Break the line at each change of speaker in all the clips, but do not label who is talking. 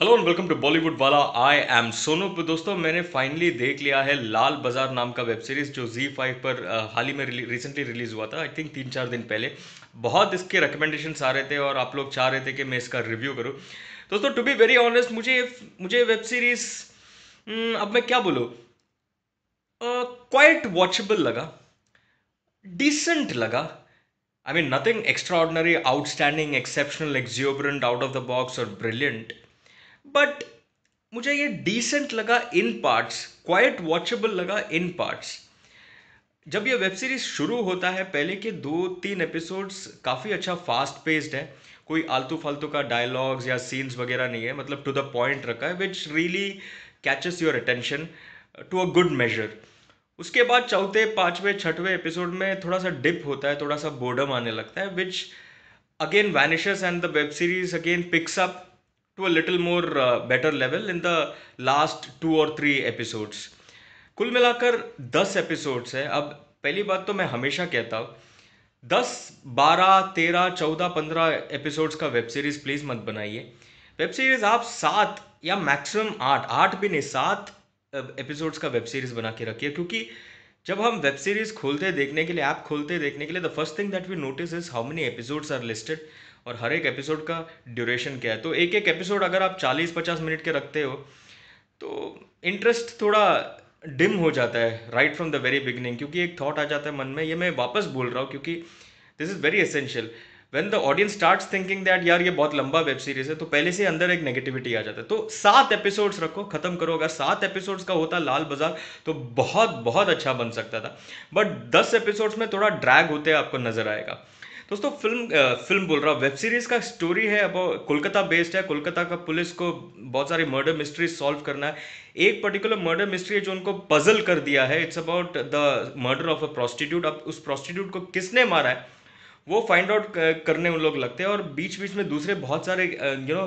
Hello and welcome to Bollywood वाला I M Sonu दोस्तों मैंने फाइनली देख लिया है लाल बाजार नाम का वेब सीरीज जो जी फाइव पर हाल ही में रिसेंटली रिलीज हुआ था आई थिंक तीन चार दिन पहले बहुत इसके रिकमेंडेशन आ रहे थे और आप लोग चाह रहे थे कि मैं इसका रिव्यू करूं दोस्तों टू बी वेरी ऑनेस्ट मुझे मुझे वेब सीरीज हम्म, अब मैं क्या बोलूँ क्वाइट वॉचेबल लगा डिसेंट लगा I mean nothing extraordinary outstanding exceptional exuberant out of the box और ब्रिलियंट बट मुझे ये डिसेंट लगा इन पार्ट्स क्वाइट वॉचेबल लगा इन पार्ट्स जब ये वेब सीरीज शुरू होता है पहले के दो तीन एपिसोड्स काफ़ी अच्छा फास्ट पेस्ड है कोई आलतू फालतू का डायलॉग्स या सीन्स वगैरह नहीं है मतलब टू द पॉइंट रखा है which really catches your attention to a good major उसके बाद चौथे पाँचवें छठवें एपिसोड में थोड़ा सा डिप होता है थोड़ा सा बोर्डम आने लगता है which again vanishes and the web series again picks up to a little more uh, better level in the last two or three episodes. कुल मिलाकर 10 एपिसोड्स है अब पहली बात तो मैं हमेशा कहता हूँ दस बारह तेरह चौदह पंद्रह एपिसोड्स का वेब सीरीज़ प्लीज़ मत बनाइए वेब सीरीज़ आप सात या मैक्सिमम आठ आठ भी नहीं सात एपिसोड्स का वेब सीरीज़ बना के रखिए क्योंकि जब हम वेब सीरीज़ खोलते देखने के लिए ऐप खोलते देखने के लिए the first thing that we notice is how many episodes are listed और हर एक एपिसोड का ड्यूरेशन क्या है तो एक एक एपिसोड अगर आप 40-50 मिनट के रखते हो तो इंटरेस्ट थोड़ा डिम हो जाता है right from the very beginning क्योंकि एक थॉट आ जाता है मन में ये मैं वापस बोल रहा हूँ क्योंकि this is very essential when the audience start thinking that यार ये बहुत लंबा वेब सीरीज है तो पहले से अंदर एक नेगेटिविटी आ जाता है तो सात एपिसोड्स रखो खत्म करो अगर सात एपिसोड्स का होता लाल बाजार तो बहुत बहुत अच्छा बन सकता था बट दस एपिसोड्स में थोड़ा ड्रैग होते आपको नजर आएगा दोस्तों फिल्म फिल्म बोल रहा हूँ वेब सीरीज़ का स्टोरी है अब कोलकाता बेस्ड है कोलकाता का पुलिस को बहुत सारी मर्डर मिस्ट्री सॉल्व करना है एक पर्टिकुलर मर्डर मिस्ट्री है जो उनको पजल कर दिया है it's about the murder of a prostitute अब उस प्रोस्टिट्यूट को किसने मारा है वो फाइंड आउट करने उन लोग लगते हैं और बीच बीच में दूसरे बहुत सारे यू नो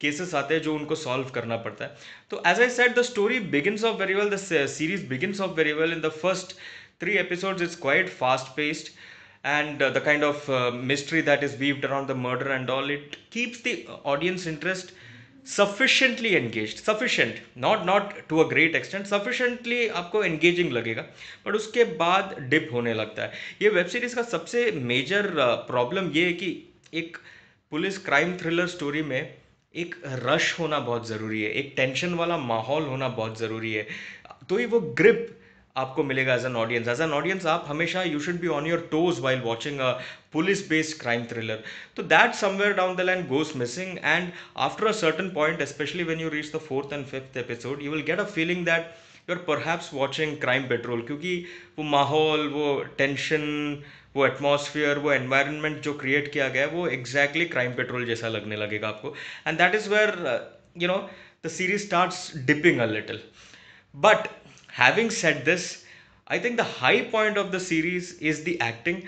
केसेस आते हैं जो उनको सॉल्व करना पड़ता है तो as I set the story begins off very well the series begins off very well in the first three episodes is quite fast paced and uh, the kind of uh, mystery that is weaved around the murder and all it keeps the audience interest sufficiently engaged sufficient not not to a great extent sufficiently आपको engaging लगेगा but उसके बाद dip होने लगता है ये web series का सबसे uh, problem ये है कि एक पुलिस क्राइम थ्रिलर स्टोरी में एक रश होना बहुत ज़रूरी है एक टेंशन वाला माहौल होना बहुत ज़रूरी है तो ही वो ग्रिप आपको मिलेगा as an audience as an audience आप हमेशा you should be on your toes while watching a police based crime thriller तो that somewhere down the land goes missing and after a certain point specially when you reach the fourth and fifth episode you will get a feeling that you are perhaps watching crime patrol क्योंकि वो माहौल वो tension वो atmosphere वो environment जो create किया गया है वो एग्जैक्टली क्राइम पेट्रोल जैसा लगने लगेगा आपको and that is where you know the series starts dipping a little but having said this, I think the high point of the series is the acting.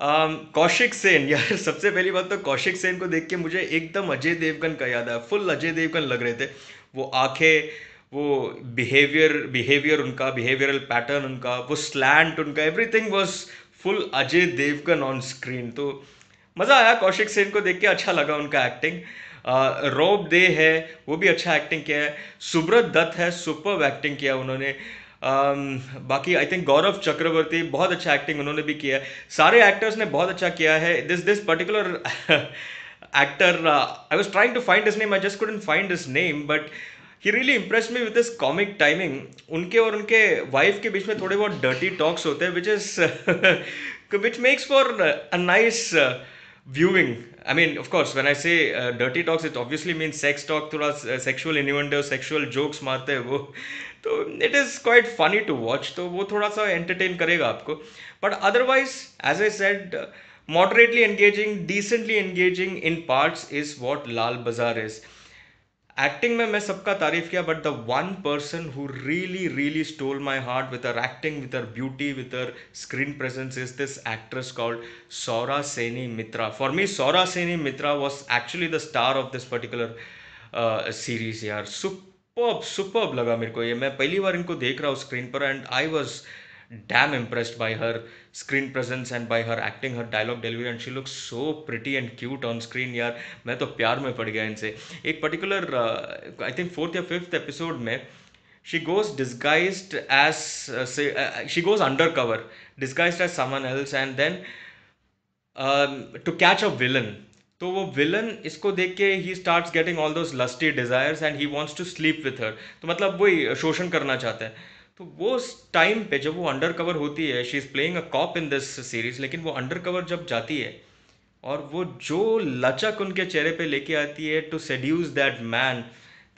Kaushik um, Sen यार सबसे पहली बात तो कौशिक सेन को देख के मुझे एकदम अजय देवगन का याद आया फुल अजय देवगन लग रहे थे वो आंखें वो बिहेवियर बिहेवियर उनका बिहेवियरल पैटर्न उनका वो स्लैंट उनका everything was full Ajay Devgn on screen तो मज़ा आया कौशिक सेन को देख के अच्छा लगा उनका एक्टिंग रोब दे है वो भी अच्छा एक्टिंग किया है सुब्रत दत्त है सुपर एक्टिंग किया उन्होंने बाकी आई थिंक गौरव चक्रवर्ती बहुत अच्छा एक्टिंग उन्होंने भी किया है सारे एक्टर्स ने बहुत अच्छा किया है this this particular actor I was trying to find find name I just just find find name but he really impress me with comic timing उनके और उनके वाइफ के बीच में थोड़े बहुत डर्टी टॉक्स होते हैं which is which makes for a nice viewing i mean of course when i say uh, dirty talks it obviously means sex talk uh, sexual innuendo sexual jokes marte मारते हैं वो तो it is quite funny to watch तो वो थोड़ा सा entertain करेगा आपको but otherwise as I said moderately engaging decently engaging in parts is what Lal Bazaar is acting में मैं सबका तारीफ किया but the one person who really really stole my heart with her acting with her beauty with her screen presence is this actress called Sauraseni Mitra for me Sauraseni Mitra was actually the star of this particular series यार super super लगा मेरे को ये मैं पहली बार इनको देख रहा हूँ स्क्रीन पर and I was damn impressed by her screen presence and by her acting her dialogue delivery and she looks so pretty and cute on screen यार मैं तो प्यार में पड़ गया इनसे एक uh, i think fourth या fifth episode में she goes disguised as uh, say, uh, she goes undercover disguised as someone else and then um, to catch a villain तो वो विलन इसको देख के ही starts getting all those lusty desires and he wants to sleep with her तो मतलब वही शोषण करना चाहते हैं तो वो उस टाइम पे जब वो अंडर कवर होती है she is playing a cop in this series लेकिन वो अंडर कवर जब जाती है और वो जो लचक उनके चेहरे पे लेके आती है to seduce that man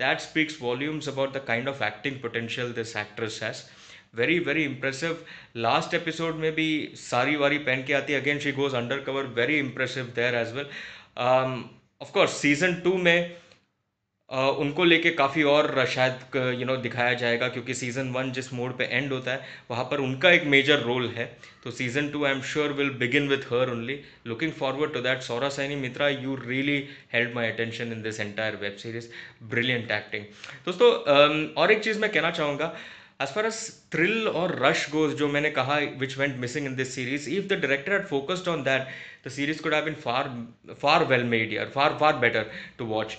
that speaks volumes about the kind of acting potential this actress has very very impressive last episode में भी सारी वारी पहन के आती है again she goes undercover very impressive there as well of course season two में उनको लेके काफ़ी और शायद यू नो दिखाया जाएगा क्योंकि सीज़न वन जिस मोड पे एंड होता है वहाँ पर उनका एक मेजर रोल है तो season two I am sure will begin with her only looking forward to that Sauraseni Mitra you really held my attention in this entire web series brilliant acting दोस्तों और एक चीज़ मैं कहना चाहूँगा as far as thrill or rush goes जो मैंने कहा which went missing in this series if the director had focused on that the series could have been far far well made यार far far better to watch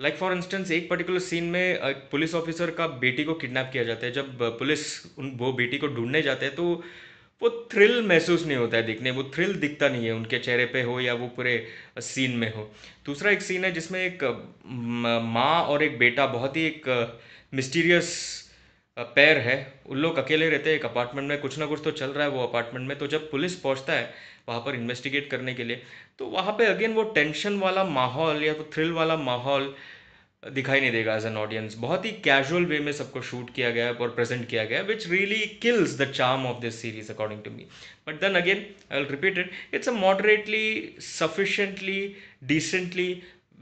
like for instance एक particular scene में एक police officer का बेटी को kidnap किया जाता है जब पुलिस uh, उन वो बेटी को ढूंढने जाते हैं तो वो थ्रिल महसूस नहीं होता है दिखने वो थ्रिल दिखता नहीं है उनके चेहरे पे हो या वो पूरे सीन uh, में हो दूसरा एक सीन है जिसमें एक uh, माँ और एक बेटा बहुत ही एक मिस्टीरियस पैर है उन लोग अकेले रहते हैं एक अपार्टमेंट में कुछ ना कुछ तो चल रहा है वो अपार्टमेंट में तो जब पुलिस पहुंचता है वहाँ पर इन्वेस्टिगेट करने के लिए तो वहाँ पे अगेन वो टेंशन वाला माहौल या तो थ्रिल वाला माहौल दिखाई नहीं देगा एज एन ऑडियंस बहुत ही कैजुअल वे में सबको शूट किया गया और प्रेजेंट किया गया which really kills the charm of this series according to me but then again I will repeat it it's a moderately sufficiently decently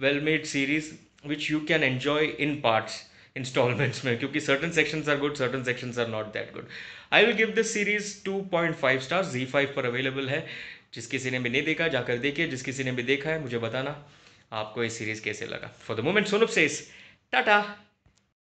well made series which you can enjoy in parts installments में क्योंकि certain section are good certain section are not that good I will give this series five star Zee five पर available है जिस किसी ने भी नहीं देखा जाकर देखिए जिस किसी ने भी देखा है मुझे बताना आपको ये सीरीज कैसे लगा फॉर द मोमेंट सोनप सेस टाटा